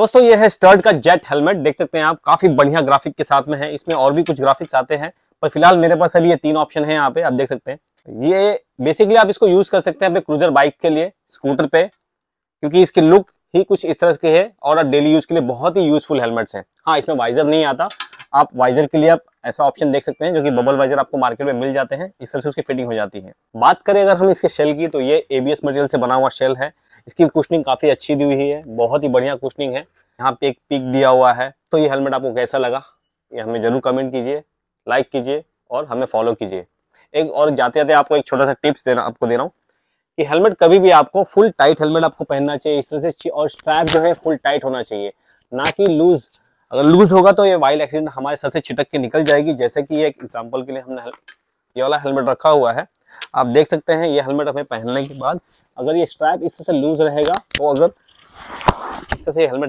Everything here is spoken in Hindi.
दोस्तों ये है स्टर्ड का जेट हेलमेट देख सकते हैं आप काफी बढ़िया ग्राफिक के साथ में है इसमें और भी कुछ ग्राफिक्स आते हैं पर फिलहाल मेरे पास अभी ये तीन ऑप्शन है यहाँ पे आप देख सकते हैं ये बेसिकली आप इसको यूज कर सकते हैं अपने क्रूजर बाइक के लिए स्कूटर पे क्योंकि इसकी लुक ही कुछ इस तरह के है और आप डेली यूज के लिए बहुत ही यूजफुल हेलमेट्स हैं हाँ इसमें वाइजर नहीं आता आप वाइजर के लिए आप ऐसा ऑप्शन देख सकते हैं जो कि बबल वाइजर आपको मार्केट में मिल जाते हैं इस तरह से उसकी फिटिंग हो जाती है बात करें अगर हम इसके शेल की तो ये एबीएस मटेरियल से बना हुआ शेल है इसकी कुशनिंग काफ़ी अच्छी दी हुई है बहुत ही बढ़िया कुशनिंग है यहाँ पे एक पिक दिया हुआ है तो ये हेलमेट आपको कैसा लगा ये हमें ज़रूर कमेंट कीजिए लाइक कीजिए और हमें फॉलो कीजिए एक और जाते जाते आपको एक छोटा सा टिप्स देना आपको दे रहा हूँ कि हेलमेट कभी भी आपको फुल टाइट हेलमेट आपको पहनना चाहिए इस तरह से और स्ट्रैप जो है फुल टाइट होना चाहिए ना कि लूज अगर लूज होगा तो ये वाइल्ड एक्सीडेंट हमारे सर से छिटक के निकल जाएगी जैसे कि एक एग्जाम्पल के लिए हमने ये वाला हेलमेट रखा हुआ है आप देख सकते हैं ये हेलमेट हमें पहनने के बाद अगर ये स्ट्रैप इससे लूज रहेगा तो अगर इससे हेलमेट